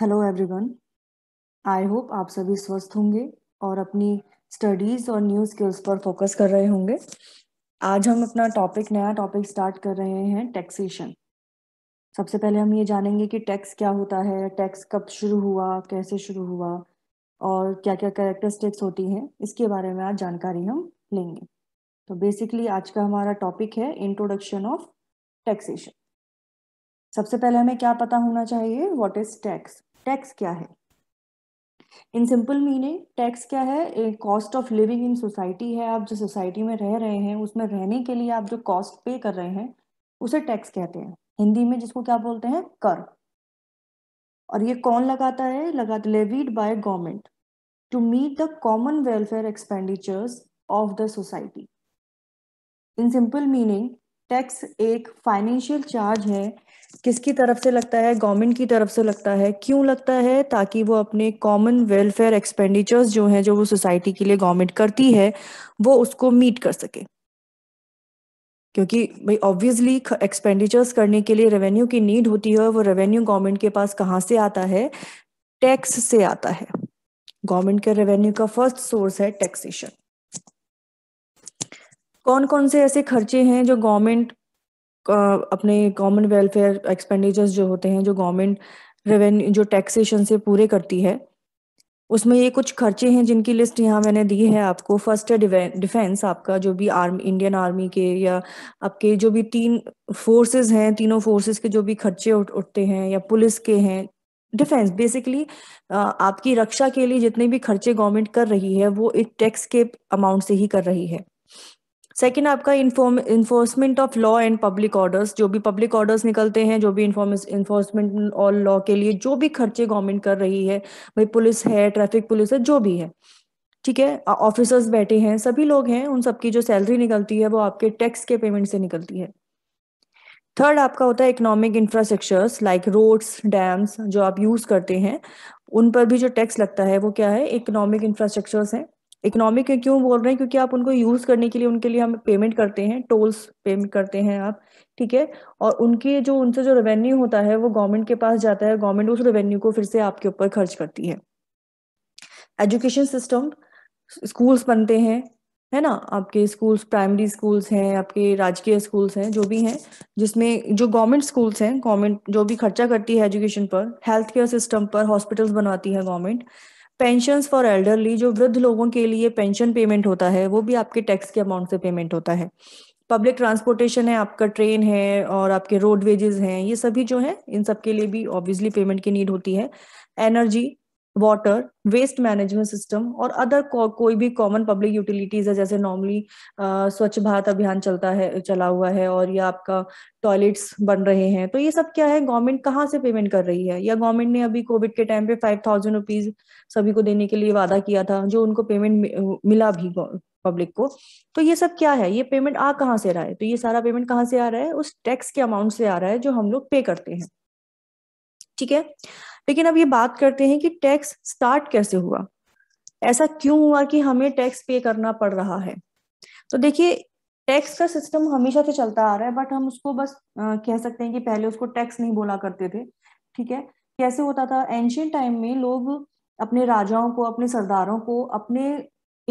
Hello everyone I hope आप सभी स्वस्थ होंगे और अपनी स्टडीज और न्यू स्किल्स पर फोकस कर रहे होंगे आज हम अपना टॉपिक नया टॉपिक स्टार्ट कर रहे हैं टैक्सेशन सबसे पहले हम ये जानेंगे कि टैक्स क्या होता है टैक्स कब शुरू हुआ कैसे शुरू हुआ और क्या क्या करेक्टरिस्टिक्स होती हैं इसके बारे में आज जानकारी हम लेंगे तो बेसिकली आज का हमारा टॉपिक है इंट्रोडक्शन ऑफ टैक्सेशन सबसे पहले हमें क्या पता होना चाहिए व्हाट इज टैक्स टैक्स क्या है इन सिंपल मीनिंग टैक्स क्या है cost of living in society है आप जो सोसाइटी में रह रहे हैं उसमें रहने के लिए आप जो कॉस्ट पे कर रहे हैं उसे टैक्स कहते हैं हिंदी में जिसको क्या बोलते हैं कर और ये कौन लगाता है लगाता levied by government to meet the common welfare expenditures of the society in simple meaning tax एक फाइनेंशियल चार्ज है किसकी तरफ से लगता है गवर्नमेंट की तरफ से लगता है क्यों लगता है ताकि वो अपने कॉमन वेलफेयर एक्सपेंडिचर्स जो हैं जो वो सोसाइटी के लिए गवर्नमेंट करती है वो उसको मीट कर सके क्योंकि भाई ऑब्वियसली एक्सपेंडिचर्स करने के लिए रेवेन्यू की नीड होती है वो रेवेन्यू गवर्नमेंट के पास कहाँ से आता है टैक्स से आता है गवर्नमेंट के रेवेन्यू का फर्स्ट सोर्स है टैक्सेशन कौन कौन से ऐसे खर्चे हैं जो गवर्नमेंट अपने कॉमन वेलफेयर एक्सपेंडिचर्स जो होते हैं जो गवर्नमेंट रेवेन्यू जो टैक्सेशन से पूरे करती है उसमें ये कुछ खर्चे हैं जिनकी लिस्ट यहाँ मैंने दी है आपको फर्स्ट है डिफेंस आपका जो भी आर्म इंडियन आर्मी के या आपके जो भी तीन फोर्सेस हैं तीनों फोर्सेस के जो भी खर्चे उठ, उठते हैं या पुलिस के हैं डिफेंस बेसिकली आपकी रक्षा के लिए जितने भी खर्चे गवर्नमेंट कर रही है वो एक टैक्स के अमाउंट से ही कर रही है सेकेंड आपका enforcement of law and public orders जो भी पब्लिक ऑर्डर्स निकलते हैं जो भी इन्फोर्समेंट और लॉ के लिए जो भी खर्चे गवर्नमेंट कर रही है भाई पुलिस है ट्रैफिक पुलिस है जो भी है ठीक है ऑफिसर्स बैठे हैं सभी लोग हैं उन सबकी जो सैलरी निकलती है वो आपके टैक्स के पेमेंट से निकलती है थर्ड आपका होता है economic infrastructures like roads dams जो आप यूज करते हैं उन पर भी जो टैक्स लगता है वो क्या है इकोनॉमिक इंफ्रास्ट्रक्चर्स हैं इकोनॉमिक क्यों बोल रहे हैं क्योंकि आप उनको यूज करने के लिए उनके लिए हम पेमेंट करते हैं टोल्स पेमेंट करते हैं आप ठीक है और उनके जो उनसे जो रेवेन्यू होता है वो गवर्नमेंट के पास जाता है गवर्नमेंट उस रेवेन्यू को फिर से आपके ऊपर खर्च करती है एजुकेशन सिस्टम स्कूल्स बनते हैं है ना आपके स्कूल्स प्राइमरी स्कूल्स हैं आपके राजकीय स्कूल्स हैं जो भी हैं जिसमें जो गवर्नमेंट स्कूल्स हैं गवर्नमेंट जो भी खर्चा करती है एजुकेशन पर हेल्थ केयर सिस्टम पर हॉस्पिटल्स बनवाती है गवर्नमेंट पेंशन फॉर एल्डरली जो वृद्ध लोगों के लिए पेंशन पेमेंट होता है वो भी आपके टैक्स के अमाउंट से पेमेंट होता है पब्लिक ट्रांसपोर्टेशन है आपका ट्रेन है और आपके रोडवेजेस हैं ये सभी जो है इन सबके लिए भी ऑब्वियसली पेमेंट की नीड होती है energy water waste management system और अदर को, कोई भी कॉमन पब्लिक यूटिलिटीज है जैसे नॉर्मली स्वच्छ भारत अभियान चलता है चला हुआ है और या आपका टॉयलेट्स बन रहे हैं तो ये सब क्या है गवर्नमेंट कहाँ से पेमेंट कर रही है या गवर्नमेंट ने अभी कोविड के टाइम पे फाइव थाउजेंड रुपीज सभी को देने के लिए वादा किया था जो उनको पेमेंट मिला भी पब्लिक को तो ये सब क्या है ये पेमेंट आ कहाँ से रहा है तो ये सारा पेमेंट कहाँ से आ रहा है उस टैक्स के अमाउंट से आ रहा है जो हम लोग पे करते हैं ठीक है लेकिन अब ये बात करते हैं कि टैक्स स्टार्ट कैसे हुआ ऐसा क्यों हुआ कि हमें टैक्स पे करना पड़ रहा है तो देखिए टैक्स का सिस्टम हमेशा से चलता आ रहा है बट हम उसको बस आ, कह सकते हैं कि पहले उसको टैक्स नहीं बोला करते थे ठीक है कैसे होता था एंशियंट टाइम में लोग अपने राजाओं को अपने सरदारों को अपने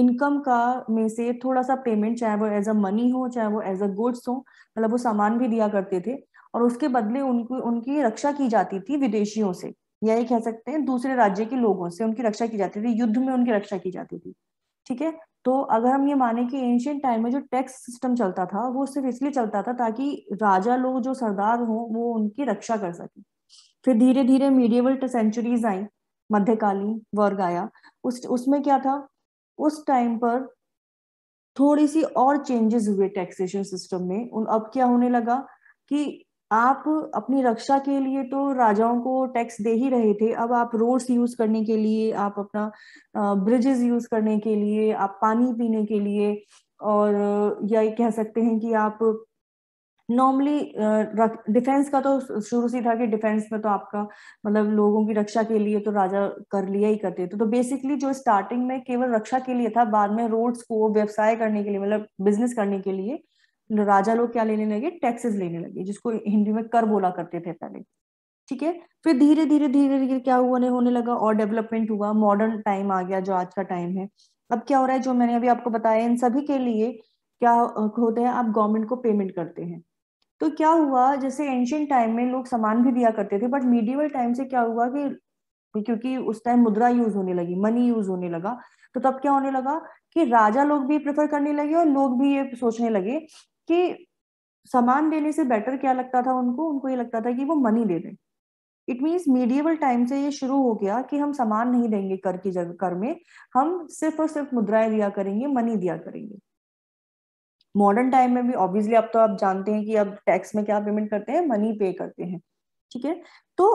इनकम का में से थोड़ा सा पेमेंट चाहे वो एज अ मनी हो चाहे वो एज अ गुड्स हो मतलब वो सामान भी दिया करते थे और उसके बदले उनकी उनकी रक्षा की जाती थी विदेशियों से यही कह सकते हैं दूसरे राज्य के लोगों से उनकी रक्षा की जाती थी युद्ध में उनकी रक्षा की जाती थी ठीक है तो अगर हम ये माने कि एंशियंट टाइम में जो टैक्स सिस्टम चलता था वो सिर्फ इसलिए चलता था ताकि राजा लोग जो सरदार हों वो उनकी रक्षा कर सके फिर धीरे धीरे मीडियवल सेंचुरीज आई मध्यकालीन वर्ग आया उस उसमें क्या था उस टाइम पर थोड़ी सी और चेंजेस हुए टैक्सेशन सिस्टम में उन अब क्या होने लगा कि आप अपनी रक्षा के लिए तो राजाओं को टैक्स दे ही रहे थे अब आप रोड्स यूज करने के लिए आप अपना ब्रिजेस यूज करने के लिए आप पानी पीने के लिए और या ये कह सकते हैं कि आप नॉर्मली डिफेंस का तो शुरू से था कि डिफेंस में तो आपका मतलब लोगों की रक्षा के लिए तो राजा कर लिया ही करते थे तो बेसिकली जो स्टार्टिंग में केवल रक्षा के लिए था बाद में रोड्स को व्यवसाय करने के लिए मतलब बिजनेस करने के लिए राजा लोग क्या लेने लगे टैक्सेस लेने लगे जिसको हिंदी में कर बोला करते थे पहले ठीक है फिर धीरे धीरे धीरे धीरे क्या हुआ होने लगा और डेवलपमेंट हुआ मॉडर्न टाइम आ गया जो आज का टाइम है अब क्या हो रहा है जो मैंने अभी आपको बताया इन सभी के लिए क्या होते हैं आप गवर्नमेंट को पेमेंट करते हैं तो क्या हुआ जैसे एंशियंट टाइम में लोग सामान भी दिया करते थे बट मीडियल टाइम से क्या हुआ कि क्योंकि उस टाइम मुद्रा यूज होने लगी मनी यूज होने लगा तो तब क्या होने लगा कि राजा लोग भी प्रेफर करने लगे और लोग भी ये सोचने लगे कि सामान देने से बेटर क्या लगता था उनको उनको ये लगता था कि वो मनी दे दें इट मीन्स मीडियबल टाइम से ये शुरू हो गया कि हम सामान नहीं देंगे कर की जगह कर में हम सिर्फ और सिर्फ मुद्राएं दिया करेंगे मनी दिया करेंगे मॉडर्न टाइम में भी ऑब्वियसली अब तो आप जानते हैं कि अब टैक्स में क्या पेमेंट करते हैं मनी पे करते हैं ठीक है तो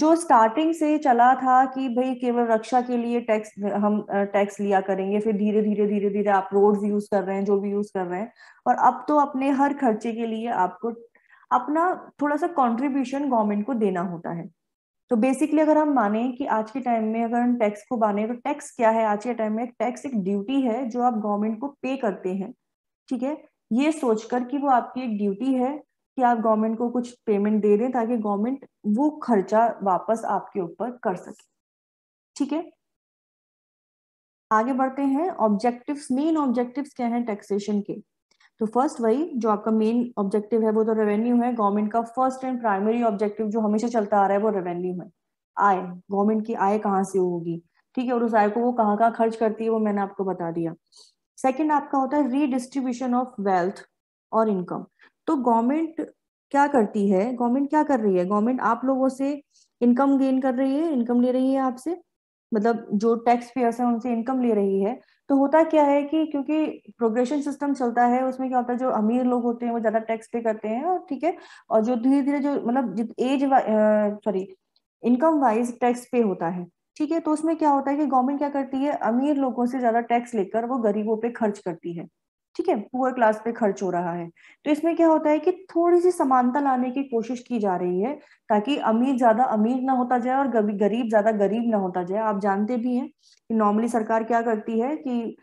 जो स्टार्टिंग से चला था कि भाई केवल रक्षा के लिए टैक्स हम टैक्स लिया करेंगे फिर धीरे धीरे धीरे धीरे आप रोड यूज कर रहे हैं जो भी यूज कर रहे हैं और अब तो अपने हर खर्चे के लिए आपको अपना थोड़ा सा कंट्रीब्यूशन गवर्नमेंट को देना होता है तो बेसिकली अगर हम माने कि आज के टाइम में अगर हम टैक्स को माने तो टैक्स क्या है आज के टाइम में टैक्स एक ड्यूटी है जो आप गवर्नमेंट को पे करते हैं ठीक है ये सोचकर कि वो आपकी एक ड्यूटी है कि आप गवर्नमेंट को कुछ पेमेंट दे दें ताकि गवर्नमेंट वो खर्चा वापस आपके ऊपर कर सके ठीक है आगे बढ़ते हैं ऑब्जेक्टिव्स मेन ऑब्जेक्टिव्स क्या हैं टैक्सेशन के तो फर्स्ट वही जो आपका मेन ऑब्जेक्टिव है वो तो रेवेन्यू है गवर्नमेंट का फर्स्ट एंड प्राइमरी ऑब्जेक्टिव जो हमेशा चलता आ रहा है वो रेवेन्यू है आय गवर्नमेंट की आय कहाँ से होगी ठीक है और उस आय को वो कहाँ कहाँ खर्च करती है वो मैंने आपको बता दिया सेकेंड आपका होता है रीडिस्ट्रीब्यूशन ऑफ वेल्थ और इनकम तो गवर्नमेंट क्या करती है गवर्नमेंट क्या कर रही है गवर्नमेंट आप लोगों से इनकम गेन कर रही है इनकम ले रही है आपसे मतलब जो टैक्स पेयर्स है उनसे इनकम ले रही है तो होता क्या है कि क्योंकि प्रोग्रेशन सिस्टम चलता है उसमें क्या होता है जो अमीर लोग होते हैं वो ज्यादा टैक्स पे करते हैं और ठीक है और जो धीरे धीरे जो मतलब as sorry income wise tax pay होता है ठीक है तो उसमें क्या होता है कि गवर्नमेंट क्या करती है अमीर लोगों से ज्यादा टैक्स लेकर वो गरीबों पे खर्च करती है ठीक है पुअर क्लास पे खर्च हो रहा है तो इसमें क्या होता है कि थोड़ी सी समानता लाने की कोशिश की जा रही है ताकि अमीर ज्यादा अमीर ना होता जाए और गरीब ज्यादा गरीब ना होता जाए आप जानते भी हैं कि नॉर्मली सरकार क्या करती है कि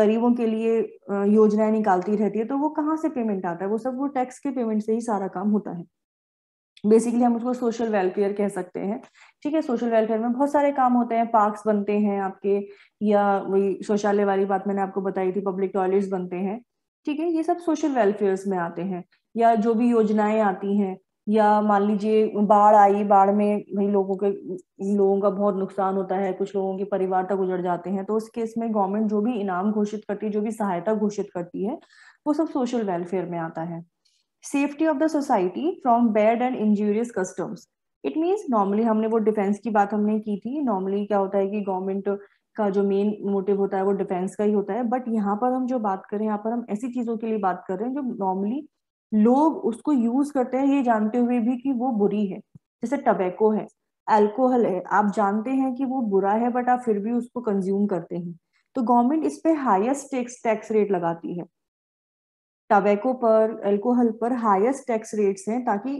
गरीबों के लिए योजनाएं निकालती रहती है तो वो कहाँ से पेमेंट आता है वो सब वो टैक्स के पेमेंट से ही सारा काम होता है बेसिकली हम उसको सोशल वेलफेयर कह सकते हैं ठीक है सोशल वेलफेयर में बहुत सारे काम होते हैं पार्क्स बनते हैं आपके या वही शौचालय वाली बात मैंने आपको बताई थी पब्लिक टॉयलेट्स बनते हैं ठीक है ये सब सोशल वेलफेयर में आते हैं या जो भी योजनाएं आती हैं या मान लीजिए बाढ़ आई बाढ़ में भाई लोगों के लोगों का बहुत नुकसान होता है कुछ लोगों के परिवार तक उजड़ जाते हैं तो उस केस में गवर्नमेंट जो भी इनाम घोषित करती है जो भी सहायता घोषित करती है वो सब सोशल वेलफेयर में आता है safety of the society from bad and injurious customs it means normally हमने वो डिफेंस की बात हमने की थी नॉर्मली क्या होता है कि गवर्नमेंट का जो मेन मोटिव होता है वो डिफेंस का ही होता है बट यहाँ पर हम जो बात कर रहे हैं यहाँ पर हम ऐसी चीजों के लिए बात कर रहे हैं जो नॉर्मली लोग उसको यूज करते हैं ये जानते हुए भी कि वो बुरी है जैसे टबैको है अल्कोहल है आप जानते हैं कि वो बुरा है बट आप फिर भी उसको कंज्यूम करते हैं तो गवर्नमेंट इस पे हाईएस्ट टैक्स टैक्स रेट लगाती है टबैको पर एल्कोहल पर हाईएस्ट टैक्स रेट्स हैं ताकि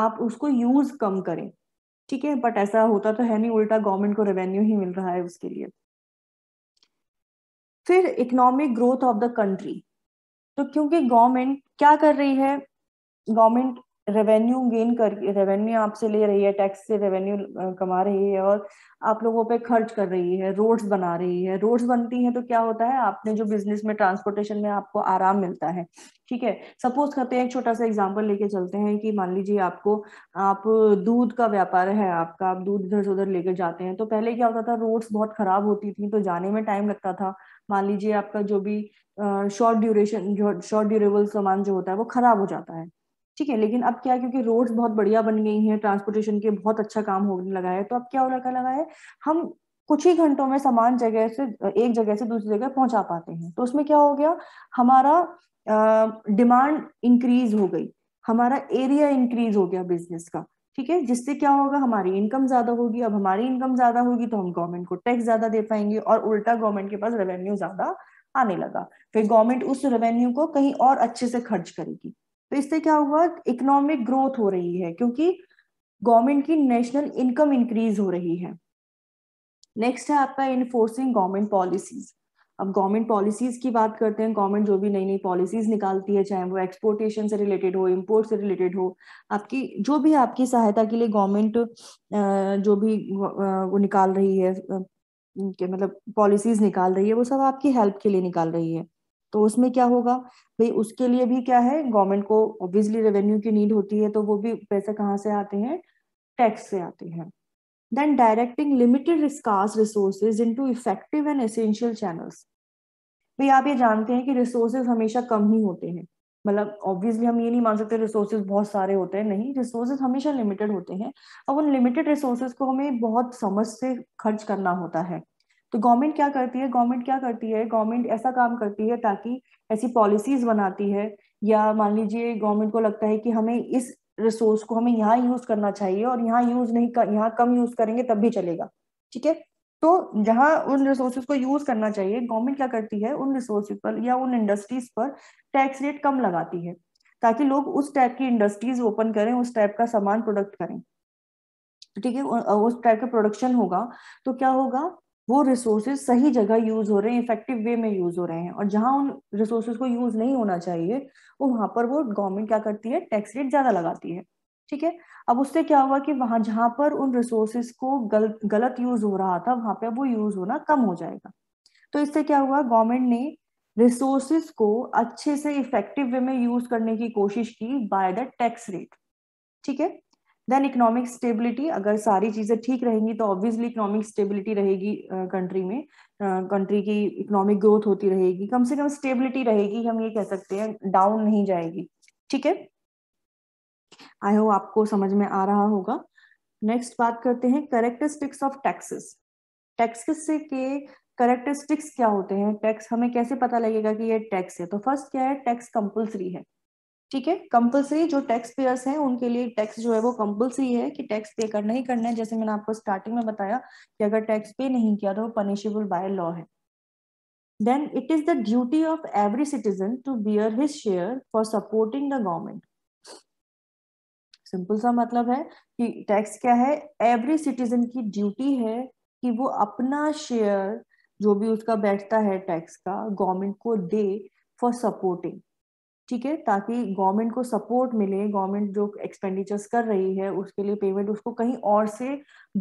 आप उसको यूज कम करें ठीक है बट ऐसा होता तो है नहीं उल्टा गवर्नमेंट को रेवेन्यू ही मिल रहा है उसके लिए फिर economic growth of the country तो क्योंकि गवर्नमेंट क्या कर रही है गवर्नमेंट रेवेन्यू गेन कर रेवेन्यू आपसे ले रही है टैक्स से रेवेन्यू कमा रही है और आप लोगों पे खर्च कर रही है रोड्स बना रही है रोड्स बनती हैं तो क्या होता है आपने जो बिजनेस में ट्रांसपोर्टेशन में आपको आराम मिलता है ठीक है सपोज करते हैं एक छोटा सा एग्जाम्पल लेके चलते हैं कि मान लीजिए आपको आप दूध का व्यापार है आपका आप दूध इधर से उधर लेकर जाते हैं तो पहले क्या होता था रोड्स बहुत खराब होती थी तो जाने में टाइम लगता था मान लीजिए आपका जो भी शॉर्ट ड्यूरेशन शॉर्ट ड्यूरेबल सामान जो होता है वो खराब हो जाता है ठीक है लेकिन अब क्या है क्योंकि रोड्स बहुत बढ़िया बन गई हैं ट्रांसपोर्टेशन के बहुत अच्छा काम होने लगा है तो अब क्या होने लगा है हम कुछ ही घंटों में समान जगह से एक जगह से दूसरी जगह पहुंचा पाते हैं तो उसमें क्या हो गया हमारा डिमांड इंक्रीज हो गई हमारा एरिया इंक्रीज हो गया बिजनेस का ठीक है जिससे क्या होगा हमारी इनकम ज्यादा होगी अब हमारी इनकम ज्यादा होगी तो हम गवर्नमेंट को टैक्स ज्यादा दे पाएंगे और उल्टा गवर्नमेंट के पास रेवेन्यू ज्यादा आने लगा फिर गवर्नमेंट उस रेवेन्यू को कहीं और अच्छे से खर्च करेगी तो इससे क्या हुआ इकोनॉमिक ग्रोथ हो रही है क्योंकि गवर्नमेंट की नेशनल इनकम इंक्रीज हो रही है नेक्स्ट है आपका इन्फोर्सिंग गवर्नमेंट पॉलिसीज अब गवर्नमेंट पॉलिसीज की बात करते हैं गवर्नमेंट जो भी नई नई पॉलिसीज निकालती है चाहे वो एक्सपोर्टेशन से रिलेटेड हो इम्पोर्ट से रिलेटेड हो आपकी जो भी आपकी सहायता के लिए गवर्नमेंट जो भी वो निकाल रही है मतलब पॉलिसीज निकाल रही है वो सब आपकी हेल्प के लिए निकाल रही है तो उसमें क्या होगा भाई उसके लिए भी क्या है गवर्नमेंट को ऑब्वियसली रेवेन्यू की नीड होती है तो वो भी पैसे कहाँ से आते हैं टैक्स से आते हैं then directing limited scarce resources to effective and essential channels भाई आप ये जानते हैं कि रिसोर्सेज हमेशा कम ही होते हैं मतलब ऑब्वियसली हम ये नहीं मान सकते रिसोर्सेज बहुत सारे होते हैं नहीं रिसोर्सेज हमेशा लिमिटेड होते हैं अब उन लिमिटेड रिसोर्सेज को हमें बहुत समझ से खर्च करना होता है तो गवर्नमेंट क्या करती है गवर्नमेंट क्या करती है गवर्नमेंट ऐसा काम करती है ताकि ऐसी पॉलिसीज बनाती है या मान लीजिए गवर्नमेंट को लगता है कि हमें इस रिसोर्स को हमें यहाँ यूज करना चाहिए और यहाँ यूज नहीं कर, यहाँ कम यूज करेंगे तब भी चलेगा ठीक है तो जहाँ उन रिसोर्सेज को यूज करना चाहिए गवर्नमेंट क्या करती है उन रिसोर्सेज पर या उन इंडस्ट्रीज पर टैक्स रेट कम लगाती है ताकि लोग उस टाइप की इंडस्ट्रीज ओपन करें उस टाइप का सामान प्रोडक्ट करें ठीक है उस टाइप का प्रोडक्शन होगा तो क्या होगा वो रिसोर्सेज सही जगह यूज हो रहे हैं इफेक्टिव वे में यूज हो रहे हैं और जहां उन रिसोर्सेज को यूज नहीं होना चाहिए वो वहां पर वो गवर्नमेंट क्या करती है टैक्स रेट ज्यादा लगाती है ठीक है अब उससे क्या हुआ कि वहां जहां पर उन रिसोर्सेज को गल, गलत यूज हो रहा था वहां पर वो यूज होना कम हो जाएगा तो इससे क्या हुआ गवर्नमेंट ने रिसोर्सेज को अच्छे से इफेक्टिव वे में यूज करने की कोशिश की बाय द टैक्स रेट ठीक है देन इकोनॉमिक स्टेबिलिटी अगर सारी चीजें ठीक रहेंगी तो ऑब्वियसली इकोनॉमिक स्टेबिलिटी रहेगी कंट्री में कंट्री की इकोनॉमिक ग्रोथ होती रहेगी कम से कम स्टेबिलिटी रहेगी हम ये कह सकते हैं डाउन नहीं जाएगी ठीक है आई होप आपको समझ में आ रहा होगा नेक्स्ट बात करते हैं करेक्टरिस्टिक्स ऑफ टैक्सेस टैक्सेस के करेक्टरिस्टिक्स क्या होते हैं टैक्स हमें कैसे पता लगेगा कि ये टैक्स है तो फर्स्ट क्या है टैक्स कंपल्सरी है ठीक है कंपल्सरी जो टैक्स पेयर्स हैं उनके लिए टैक्स जो है वो कंपल्सरी है कि टैक्स पे करना ही करना है जैसे मैंने आपको स्टार्टिंग में बताया कि अगर टैक्स पे नहीं किया तो वो पनिशेबल बाय लॉ है then it is the duty of every citizen to bear his share for supporting the government simple सा मतलब है कि टैक्स क्या है एवरी सिटीजन की ड्यूटी है कि वो अपना शेयर जो भी उसका बैठता है टैक्स का गवर्नमेंट को दे फॉर सपोर्टिंग ठीक है ताकि गवर्नमेंट को सपोर्ट मिले गवर्नमेंट जो एक्सपेंडिचर्स कर रही है उसके लिए पेमेंट उसको कहीं और से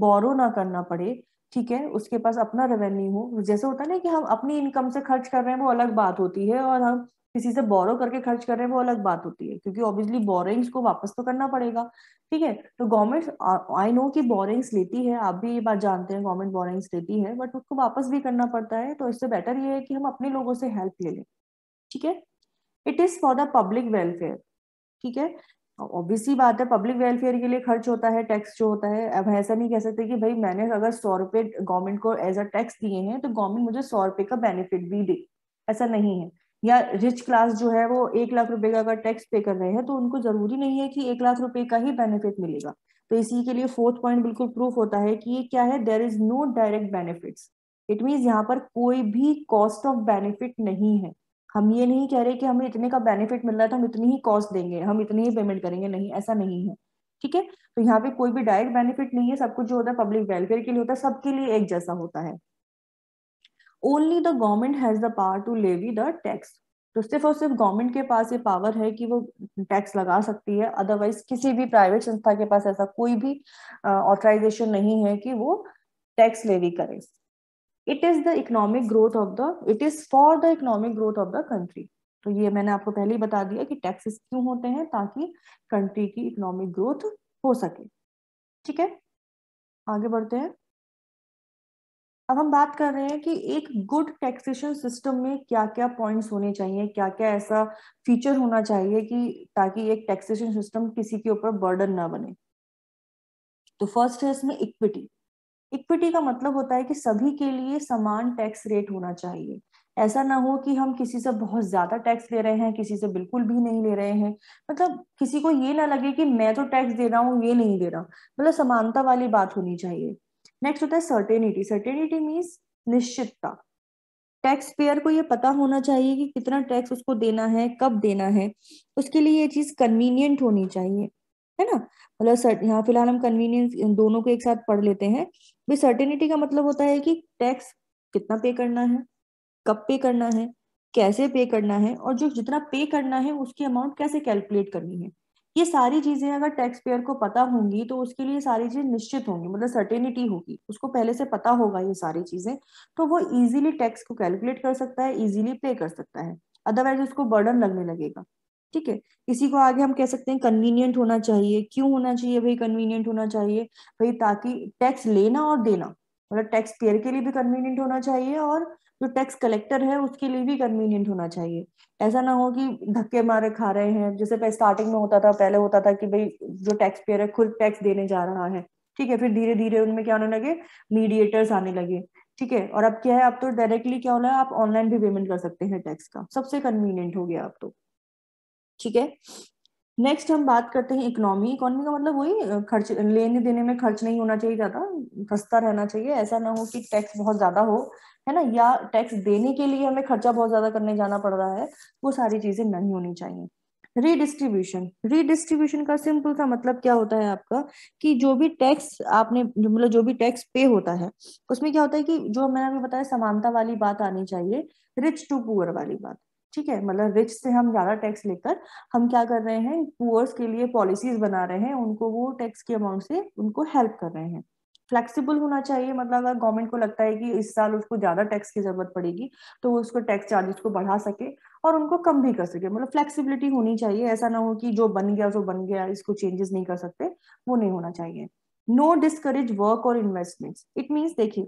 बोरो ना करना पड़े ठीक है उसके पास अपना रेवेन्यू हो जैसे होता है ना कि हम अपनी इनकम से खर्च कर रहे हैं वो अलग बात होती है और हम किसी से बोरो करके खर्च कर रहे हैं वो अलग बात होती है क्योंकि ऑब्वियसली बोरिंग्स को वापस तो करना पड़ेगा ठीक है तो गवर्नमेंट आई नो कि बोरिंग्स लेती है आप भी ये बात जानते हैं गवर्नमेंट बोरिंग्स लेती है बट उसको वापस भी करना पड़ता है तो इससे बेटर ये है कि हम अपने लोगों से हेल्प ले लें ठीक है it is for the public welfare ठीक है ऑब्वियसली बात है पब्लिक वेलफेयर के लिए खर्च होता है टैक्स जो होता है अब ऐसा नहीं कह सकते कि भाई मैंने अगर सौ रुपए गवर्नमेंट को एज अ टैक्स दिए हैं तो गवर्नमेंट मुझे सौ रुपए का बेनिफिट भी दे ऐसा नहीं है या रिच क्लास जो है वो एक लाख रुपए का अगर टैक्स पे कर रहे हैं तो उनको जरूरी नहीं है कि एक लाख रुपए का ही बेनिफिट मिलेगा तो इसी के लिए फोर्थ पॉइंट बिल्कुल प्रूफ होता है कि ये क्या है there is no direct benefits it means यहाँ पर कोई भी कॉस्ट ऑफ बेनिफिट नहीं है हम ये नहीं कह रहे कि हमें इतने का बेनिफिट मिल रहा है तो हम इतनी ही कॉस्ट देंगे हम इतनी ही पेमेंट करेंगे नहीं ऐसा नहीं है ठीक है तो यहाँ पे कोई भी डायरेक्ट बेनिफिट नहीं है सब कुछ जो होता है पब्लिक वेलफेयर के लिए होता है सबके लिए एक जैसा होता है only the government has the power to levy the tax तो सिर्फ और सिर्फ गवर्नमेंट के पास ये पावर है कि वो टैक्स लगा सकती है अदरवाइज किसी भी प्राइवेट संस्था के पास ऐसा कोई भी ऑथराइजेशन नहीं है कि वो टैक्स लेवी करे it is the economic growth of the it is for the economic growth of the country तो ये मैंने आपको पहले ही बता दिया कि टैक्सेस क्यों होते हैं ताकि कंट्री की इकोनॉमिक ग्रोथ हो सके ठीक है आगे बढ़ते हैं अब हम बात कर रहे हैं कि एक गुड टैक्सेशन सिस्टम में क्या क्या पॉइंट्स होने चाहिए क्या क्या ऐसा फीचर होना चाहिए कि ताकि एक टैक्सेशन सिस्टम किसी के ऊपर बर्डन ना बने तो फर्स्ट है इसमें इक्विटी इक्विटी का मतलब होता है कि सभी के लिए समान टैक्स रेट होना चाहिए ऐसा ना हो कि हम किसी से बहुत ज्यादा टैक्स ले रहे हैं किसी से बिल्कुल भी नहीं ले रहे हैं मतलब किसी को ये ना लगे कि मैं तो टैक्स दे रहा हूँ ये नहीं दे रहा मतलब समानता वाली बात होनी चाहिए नेक्स्ट होता है सर्टेनिटी सर्टेनिटी मीन्स निश्चितता टैक्स पेयर को ये पता होना चाहिए कि कितना टैक्स उसको देना है कब देना है उसके लिए ये चीज कन्वीनियंट होनी चाहिए है ना मतलब यहाँ फिलहाल हम कन्वीनियंस दोनों को एक साथ पढ़ लेते हैं भाई सर्टेनिटी का मतलब होता है कि टैक्स कितना पे करना है कब पे करना है कैसे पे करना है और जो जितना पे करना है उसकी अमाउंट कैसे कैलकुलेट करनी है ये सारी चीजें अगर टैक्स पेयर को पता होंगी तो उसके लिए सारी चीजें निश्चित होंगी मतलब सर्टेनिटी होगी उसको पहले से पता होगा ये सारी चीजें तो वो इजीली टैक्स को कैलकुलेट कर सकता है इजीली पे कर सकता है अदरवाइज उसको बर्डन लगने लगेगा ठीक है इसी को आगे हम कह सकते हैं कन्वीनियंट होना चाहिए क्यों होना चाहिए भाई कन्वीनियंट होना चाहिए भाई ताकि टैक्स लेना और देना मतलब टैक्स पेयर के लिए भी कन्वीनियंट होना चाहिए और जो टैक्स कलेक्टर है उसके लिए भी कन्वीनियंट होना चाहिए ऐसा ना हो कि धक्के मारे खा रहे हैं जैसे स्टार्टिंग में होता था पहले होता था कि भाई जो टैक्स पेयर है खुद टैक्स देने जा रहा है ठीक है फिर धीरे धीरे उनमें क्या होने लगे मीडिएटर्स आने लगे ठीक है और अब क्या है अब तो डायरेक्टली क्या हो रहा है आप ऑनलाइन भी पेमेंट कर सकते हैं टैक्स का सबसे कन्वीनियंट हो गया अब तो ठीक है नेक्स्ट हम बात करते हैं इकोनॉमी इकोनॉमी का मतलब वही खर्च लेने देने में खर्च नहीं होना चाहिए ज्यादा सस्ता रहना चाहिए ऐसा ना हो कि टैक्स बहुत ज्यादा हो है ना या टैक्स देने के लिए हमें खर्चा बहुत ज्यादा करने जाना पड़ रहा है वो सारी चीजें नहीं होनी चाहिए रीडिस्ट्रीब्यूशन रीडिस्ट्रीब्यूशन का सिंपल सा मतलब क्या होता है आपका कि जो भी टैक्स आपने मतलब जो भी टैक्स पे होता है उसमें क्या होता है कि जो मैंने अभी बताया समानता वाली बात आनी चाहिए रिच टू पुअर वाली बात ठीक है मतलब रिच से हम ज्यादा टैक्स लेकर हम क्या कर रहे हैं पुअर्स के लिए पॉलिसीज बना रहे हैं उनको वो टैक्स के अमाउंट से उनको हेल्प कर रहे हैं फ्लेक्सिबल होना चाहिए मतलब अगर गवर्नमेंट को लगता है कि इस साल उसको ज्यादा टैक्स की जरूरत पड़ेगी तो वो उसको टैक्स चार्जेस को बढ़ा सके और उनको कम भी कर सके मतलब फ्लेक्सिबिलिटी होनी चाहिए ऐसा ना हो कि जो बन गया जो बन गया इसको चेंजेस नहीं कर सकते वो नहीं होना चाहिए नो डिस्करेज वर्क और इन्वेस्टमेंट्स इट मीन्स देखिए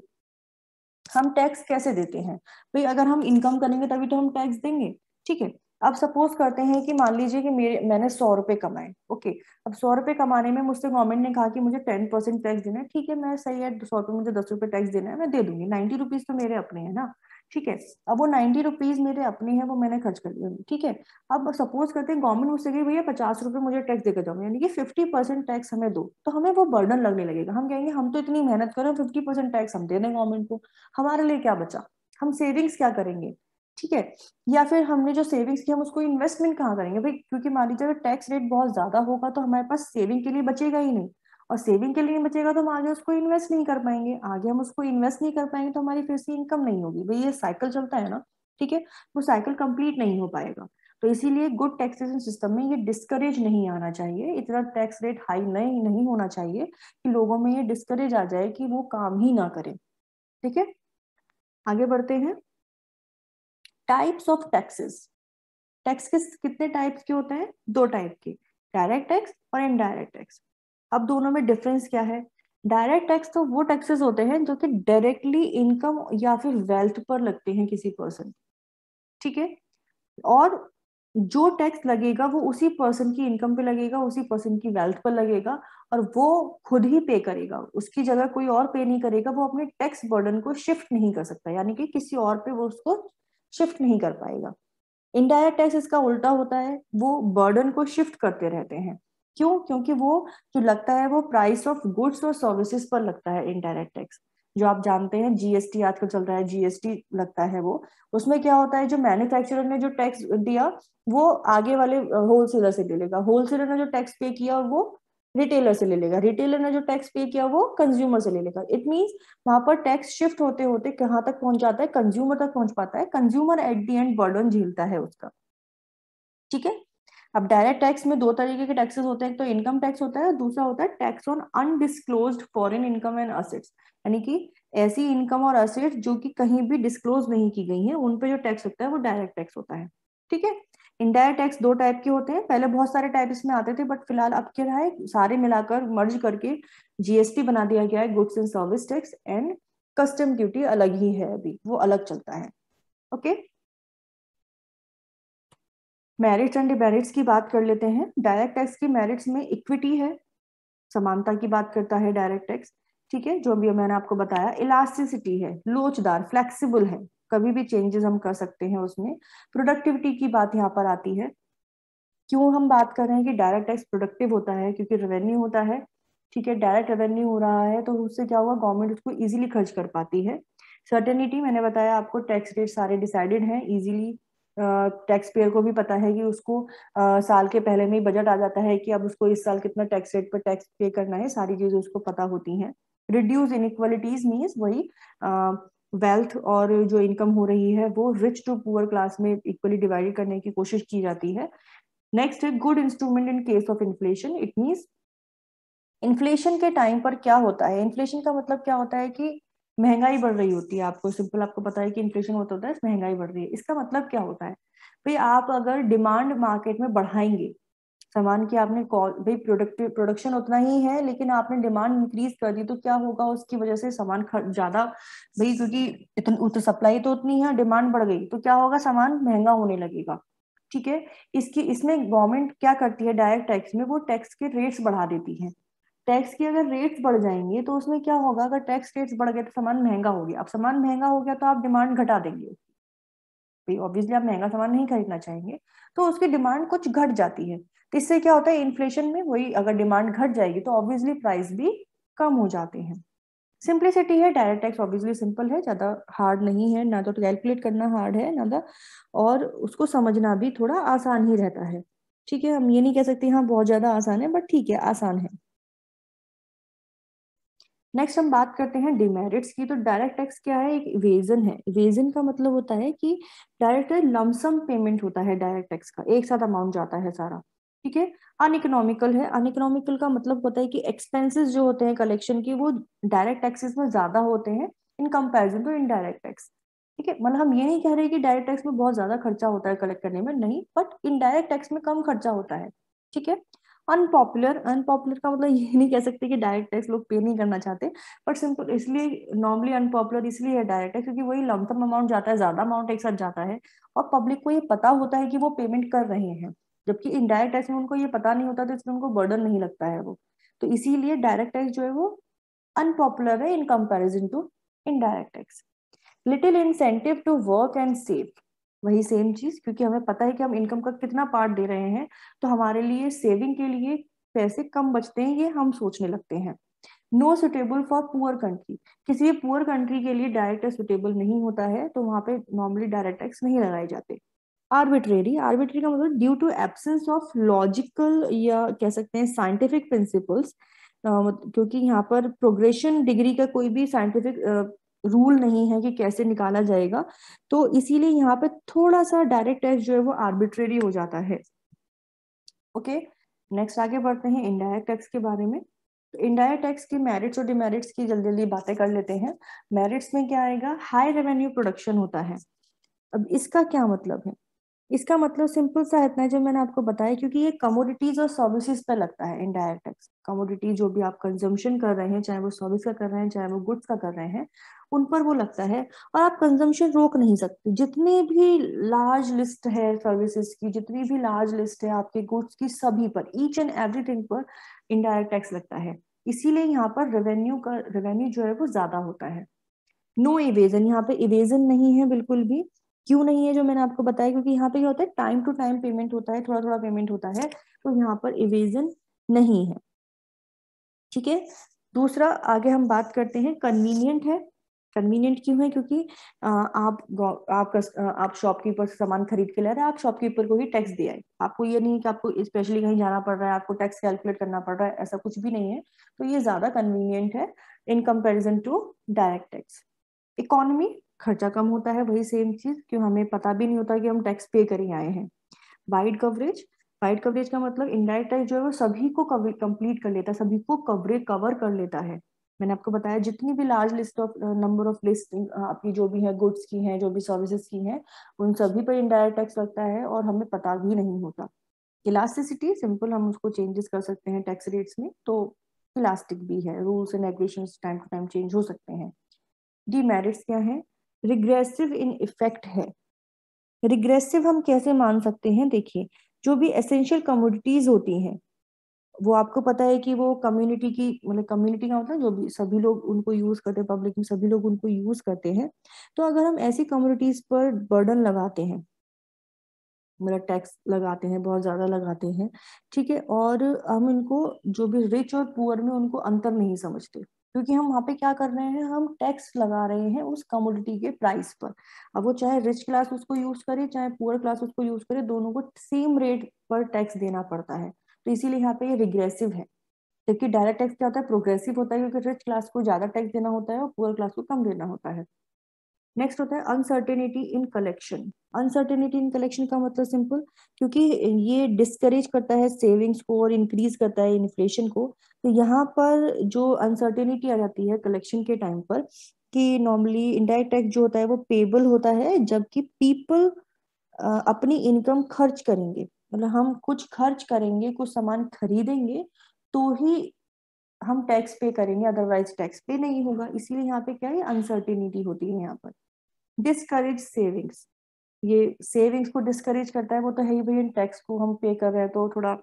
हम टैक्स कैसे देते हैं भाई अगर हम इनकम करेंगे तभी तो हम टैक्स देंगे ठीक है अब सपोज करते हैं कि मान लीजिए कि मेरे मैंने सौ रुपए कमाए ओके अब सौ रुपए कमाने में मुझसे गवर्नमेंट ने कहा कि मुझे टेन परसेंट टैक्स देना है ठीक है मैं सही है सौ रुपए मुझे दस रुपये टैक्स देना है मैं दे दूंगी नाइन्टी रुपीज तो मेरे अपने हैं ना ठीक है अब वो नाइन्टी रुपीज मेरे अपने हैं वो मैंने खर्च कर दिए ठीक है अब सपोज करते हैं गवर्नमेंट मुझसे कही भैया पचास रुपये मुझे टैक्स देकर जाओ यानी कि फिफ्टी परसेंट टैक्स हमें दो तो हमें वो बर्डन लगने लगेगा हम कहेंगे हम तो इतनी मेहनत करें फिफ्टी परसेंट टैक्स हम दे दें गवर्नमेंट को हमारे लिए क्या बचा हम सेविंग्स क्या करेंगे ठीक है या फिर हमने जो सेविंग्स की हम उसको इन्वेस्टमेंट कहाँ करेंगे भाई क्योंकि मान लीजिए अगर टैक्स रेट बहुत ज्यादा होगा तो हमारे पास सेविंग के लिए बचेगा ही नहीं और सेविंग के लिए बचेगा तो हम आगे उसको इन्वेस्ट नहीं कर पाएंगे आगे हम उसको इन्वेस्ट नहीं कर पाएंगे तो हमारी फिर से इनकम नहीं होगी भाई ये साइकिल चलता है ना ठीक है वो साइकिल कंप्लीट नहीं हो पाएगा तो इसीलिए गुड टैक्सेशन सिस्टम में ये डिस्करेज नहीं आना चाहिए इतना टैक्स रेट हाई नहीं नहीं होना चाहिए कि लोगों में ये डिस्करेज आ जाए कि वो काम ही ना करें ठीक है आगे बढ़ते हैं टाइप्स ऑफ टैक्सेस टैक्स किस कितने टाइप्स के होते हैं दो टाइप के डायरेक्ट टैक्स और इनडायरेक्ट टैक्स अब दोनों में डिफरेंस क्या है डायरेक्ट टैक्स तो वो टैक्सेस होते हैं जो कि डायरेक्टली इनकम या फिर वेल्थ पर लगते हैं किसी पर्सन ठीक है और जो टैक्स लगेगा वो उसी पर्सन की इनकम पे लगेगा उसी पर्सन की वेल्थ पर लगेगा और वो खुद ही पे करेगा उसकी जगह कोई और पे नहीं करेगा वो अपने टैक्स बर्डन को शिफ्ट नहीं कर सकता यानी कि किसी और पे वो उसको शिफ्ट नहीं कर पाएगा इनडायरेक्ट टैक्स इसका उल्टा होता है वो बर्डन को शिफ्ट करते रहते हैं क्यों क्योंकि वो जो लगता है वो प्राइस ऑफ गुड्स और सर्विसेज पर लगता है इनडायरेक्ट टैक्स जो आप जानते हैं जीएसटी आजकल चल रहा है जीएसटी लगता है वो उसमें क्या होता है जो मैन्युफैक्चरर ने जो टैक्स दिया वो आगे वाले होलसेलर से ले लेगा होलसेलर ने जो टैक्स पे किया वो रिटेलर से ले लेगा रिटेलर ने जो टैक्स पे किया वो कंज्यूमर से ले लेगा इट मीन्स वहां पर टैक्स शिफ्ट होते होते कहाँ तक पहुंच जाता है कंज्यूमर तक पहुंच पाता है consumer at the end burden झेलता है उसका ठीक है अब डायरेक्ट टैक्स में दो तरीके के टैक्सेस होते हैं तो इनकम टैक्स होता है दूसरा होता है tax on undisclosed foreign income and assets यानी कि ऐसी इनकम और असेट्स जो कि कहीं भी डिस्क्लोज नहीं की गई है उन पर जो टैक्स होता है वो डायरेक्ट टैक्स होता है ठीक है इनडायरेक्ट टैक्स दो टाइप के होते हैं पहले बहुत सारे टाइप इसमें आते थे बट फिलहाल अब क्या रहा है सारे मिलाकर मर्ज करके जीएसटी बना दिया गया है goods and service tax and custom duty अलग ही है अभी वो अलग चलता है okay okay? Merits and demerits की बात कर लेते हैं डायरेक्ट टैक्स की मेरिट्स में इक्विटी है समानता की बात करता है डायरेक्ट टैक्स ठीक है जो भी मैंने आपको बताया इलास्टिसिटी है लोचदार फ्लेक्सिबल है कभी भी चेंजेस हम कर सकते हैं उसमें प्रोडक्टिविटी की बात यहाँ पर आती है क्यों हम बात कर रहे हैं कि डायरेक्ट टैक्स प्रोडक्टिव होता है क्योंकि रेवेन्यू होता है ठीक है डायरेक्ट रेवेन्यू हो रहा है तो उससे क्या हुआ गवर्नमेंट उसको इजीली खर्च कर पाती है सर्टेनिटी मैंने बताया आपको टैक्स रेट सारे डिसाइडेड हैं इजीली टैक्स पेयर को भी पता है कि उसको आ, साल के पहले में ही बजट आ जाता है कि अब उसको इस साल कितना टैक्स रेट पर टैक्स पे करना है सारी चीजें उसको पता होती हैं रिड्यूस इनक्वलिटीज मीन्स वही वेल्थ और जो इनकम हो रही है वो रिच टू पुअर क्लास में इक्वली डिवाइड करने की कोशिश की जाती है नेक्स्ट है good instrument in case of inflation it means inflation के टाइम पर क्या होता है इन्फ्लेशन का मतलब क्या होता है कि महंगाई बढ़ रही होती है आपको सिंपल आपको पता है कि इन्फ्लेशन होता होता है महंगाई बढ़ रही है इसका मतलब क्या होता है भाई आप अगर डिमांड मार्केट में बढ़ाएंगे सामान की आपने कॉल भाई प्रोडक्ट प्रोडक्शन उतना ही है लेकिन आपने डिमांड इंक्रीज कर दी तो क्या होगा उसकी वजह से सामान ज्यादा भाई क्योंकि इतनी सप्लाई तो उतनी है डिमांड बढ़ गई तो क्या होगा सामान महंगा होने लगेगा ठीक है इसकी इसमें गवर्नमेंट क्या करती है डायरेक्ट टैक्स में वो टैक्स के रेट्स बढ़ा देती है टैक्स की अगर रेट्स बढ़ जाएंगे तो उसमें क्या होगा अगर टैक्स रेट्स बढ़ गए तो सामान महंगा हो गया अब सामान महंगा हो गया तो आप डिमांड घटा देंगे ऑब्वियसली आप महंगा सामान नहीं खरीदना चाहेंगे तो उसकी डिमांड कुछ घट जाती है तो इससे क्या होता है इन्फ्लेशन में वही अगर डिमांड घट जाएगी तो ऑब्वियसली प्राइस भी कम हो जाते हैं सिंप्लिसिटी है डायरेक्ट टैक्स ऑब्वियसली सिंपल है ज्यादा हार्ड नहीं है ना तो कैलकुलेट करना हार्ड है ना और उसको समझना भी थोड़ा आसान ही रहता है ठीक है हम ये नहीं कह सकते हाँ बहुत ज्यादा आसान है बट ठीक है आसान है नेक्स्ट हम बात करते हैं डिमेरिट्स की तो डायरेक्ट टैक्स क्या है एक इवेजन है इवेजन का मतलब होता है कि डायरेक्ट लमसम पेमेंट होता है डायरेक्ट टैक्स का एक साथ अमाउंट जाता है सारा ठीक है अन इकोनॉमिकल है अन इकोनॉमिकल का मतलब होता है कि एक्सपेंसेस जो होते हैं कलेक्शन के वो डायरेक्ट टैक्सेस में ज्यादा होते हैं in comparison to indirect tax ठीक है मतलब हम ये नहीं कह रहे कि डायरेक्ट टैक्स में बहुत ज्यादा खर्चा होता है कलेक्ट करने में नहीं बट इनडायरेक्ट टैक्स में कम खर्चा होता है ठीक है अनपॉपुलर अनपॉपुलर का मतलब ये नहीं कह सकते कि डायरेक्ट टैक्स लोग पे नहीं करना चाहते बट सिंपल इसलिए नॉर्मली अनपॉपुलर इसलिए है डायरेक्ट टैक्स क्योंकि वही लमसम अमाउंट जाता है ज्यादा अमाउंट एक साथ जाता है और पब्लिक को ये पता होता है कि वो पेमेंट कर रहे हैं जबकि इनडायरेक्ट टैक्स में उनको ये पता नहीं होता तो इसमें उनको बर्डन नहीं लगता है वो तो इसीलिए डायरेक्ट टैक्स जो है वो अनपॉपुलर है in comparison to indirect tax little incentive to work and save वही सेम चीज क्योंकि हमें पता है कि हम इनकम का कितना पार्ट दे रहे हैं तो हमारे लिए सेविंग के लिए पैसे कम बचते हैं ये हम सोचने लगते हैं no suitable for poor country किसी भी पुअर कंट्री के लिए डायरेक्ट टैक्स सुटेबल नहीं होता है तो वहां पे नॉर्मली डायरेक्ट टैक्स नहीं लगाए जाते आर्बिट्रेरी आर्बिट्रेरी का मतलब due to absence of logical या कह सकते हैं साइंटिफिक प्रिंसिपल्स क्योंकि यहाँ पर प्रोग्रेशन डिग्री का कोई भी साइंटिफिक रूल नहीं है कि कैसे निकाला जाएगा तो इसीलिए यहाँ पे थोड़ा सा डायरेक्ट टैक्स जो है वो आर्बिट्रेरी हो जाता है ओके नेक्स्ट आगे बढ़ते हैं इनडायरेक्ट टैक्स के बारे में तो इनडायरेक्ट टैक्स के मेरिट्स और डिमेरिट्स की जल्दी जल्दी बातें कर लेते हैं मेरिट्स में क्या आएगा हाई रेवेन्यू प्रोडक्शन होता है अब इसका क्या मतलब है इसका मतलब सिंपल सा इतना है जो मैंने आपको बताया क्योंकि ये कमोडिटीज और सर्विसेज पे लगता है इनडायरेक्ट टैक्स कमोडिटीज जो भी आप कंजम्पशन कर रहे हैं चाहे वो सर्विस का कर रहे हैं चाहे वो गुड्स का कर रहे हैं उन पर वो लगता है और आप कंजम्पशन रोक नहीं सकते जितने भी लार्ज लिस्ट है सर्विसेज की जितनी भी लार्ज लिस्ट है आपके गुड्स की सभी पर ईच एंड एवरीथिंग पर इनडायरेक्ट टैक्स लगता है इसीलिए यहाँ पर रेवेन्यू का रेवेन्यू जो है वो ज्यादा होता है नो no इवेजन यहाँ पे इवेजन नहीं है बिल्कुल भी क्यों नहीं है जो मैंने आपको बताया क्योंकि यहाँ पे क्या होता है टाइम टू टाइम पेमेंट होता है थोड़ा थोड़ा पेमेंट होता है तो यहाँ पर इवेजन नहीं है ठीक है दूसरा आगे हम बात करते हैं कन्वीनियंट है कन्वीनियंट क्यों है क्योंकि आ, आप आप कस, आ, आप शॉपकीपर से सामान खरीद के ले रहे हैं आप शॉपकीपर को ही टैक्स दिया है आपको ये नहीं कि आपको स्पेशली कहीं जाना पड़ रहा है आपको टैक्स कैलकुलेट करना पड़ रहा है ऐसा कुछ भी नहीं है तो ये ज्यादा कन्वीनियंट है in comparison to direct tax economy खर्चा कम होता है वही सेम चीज क्यों हमें पता भी नहीं होता कि हम टैक्स पे ही आए हैं वाइड कवरेज वाइड कवरेज का मतलब इंडायरेक्ट टैक्स जो है वो सभी को कंप्लीट कर लेता है सभी को कवरेज कवर कर लेता है मैंने आपको बताया जितनी भी large list of number of list आपकी जो भी है गुड्स की है जो भी सर्विसेज की है उन सभी पर इंडायरेक्ट टैक्स लगता है और हमें पता भी नहीं होता इलास्टिसिटी सिंपल हम उसको चेंजेस कर सकते हैं टैक्स रेट्स में तो इलास्टिक भी है rules and regulation time to time change हो सकते हैं डीमेरिट्स क्या है रिग्रेसिव इन इफेक्ट है रिग्रेसिव हम कैसे मान सकते हैं देखिए जो भी एसेंशियल कमोडिटीज होती हैं वो आपको पता है कि वो कम्युनिटी की मतलब कम्युनिटी का होता मतलब है जो भी सभी लोग उनको यूज करते हैं पब्लिक में सभी लोग उनको यूज करते हैं तो अगर हम ऐसी कम्युनिटीज पर बर्डन लगाते हैं मतलब टैक्स लगाते हैं बहुत ज्यादा लगाते हैं ठीक है और हम इनको जो भी रिच और पुअर में उनको अंतर नहीं समझते क्योंकि हम वहाँ पे क्या कर रहे हैं हम टैक्स लगा रहे हैं उस कमोडिटी के प्राइस पर अब वो चाहे रिच क्लास उसको यूज करे चाहे पुअर क्लास उसको यूज करे दोनों को सेम रेट पर टैक्स देना पड़ता है तो इसीलिए यहाँ पे ये रिग्रेसिव है जबकि डायरेक्ट टैक्स क्या होता है प्रोग्रेसिव होता है क्योंकि रिच क्लास को ज्यादा टैक्स देना होता है और पुअर क्लास को कम देना होता है नेक्स्ट होता है uncertainty in collection uncertainty in collection का मतलब सिंपल क्योंकि ये डिस्करेज करता है सेविंग्स को और इंक्रीज करता है इन्फ्लेशन को तो यहाँ पर जो अनसर्टेनिटी आ जाती है कलेक्शन के टाइम पर कि नॉर्मली इंडायरेक्ट टैक्स जो होता है वो पेबल होता है जबकि पीपल अपनी इनकम खर्च करेंगे मतलब हम कुछ खर्च करेंगे कुछ सामान खरीदेंगे तो ही हम टैक्स पे करेंगे अदरवाइज टैक्स पे नहीं होगा इसीलिए यहाँ पे क्या है अनसर्टिनिटी होती है यहाँ पर डिस्करेज सेविंग्स ये सेविंग्स को डिस्करेज करता है वो तो है ही भाई टैक्स को हम पे कर रहे हैं तो थोड़ा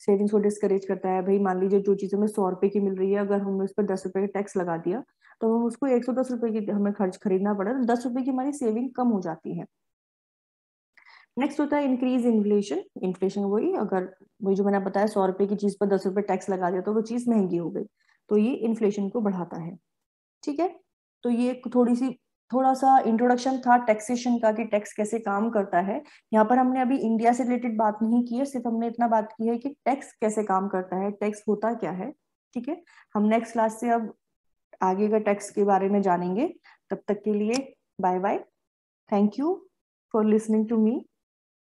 सेविंग्स को डिस्करेज करता है भाई मान लीजिए जो चीज़ हमें सौ रुपए की मिल रही है अगर हमने उस पर दस रुपए का टैक्स लगा दिया तो हम उसको एक सौ दस रुपये की हमें खर्च खरीदना पड़ा तो दस रुपए की हमारी सेविंग कम हो जाती है नेक्स्ट होता है इंक्रीज इन्फ्लेशन इन्फ्लेशन वही अगर वही जो मैंने बताया सौ रुपए की चीज पर दस रुपए टैक्स लगा दिया तो वो चीज महंगी हो गई तो ये इन्फ्लेशन को बढ़ाता है ठीक है तो ये थोड़ी सी थोड़ा सा इंट्रोडक्शन था टैक्सेशन का कि टैक्स कैसे काम करता है यहाँ पर हमने अभी इंडिया से रिलेटेड बात नहीं की है सिर्फ हमने इतना बात की है कि टैक्स कैसे काम करता है टैक्स होता क्या है ठीक है हम नेक्स्ट क्लास से अब आगे का टैक्स के बारे में जानेंगे तब तक के लिए bye bye thank you for listening to me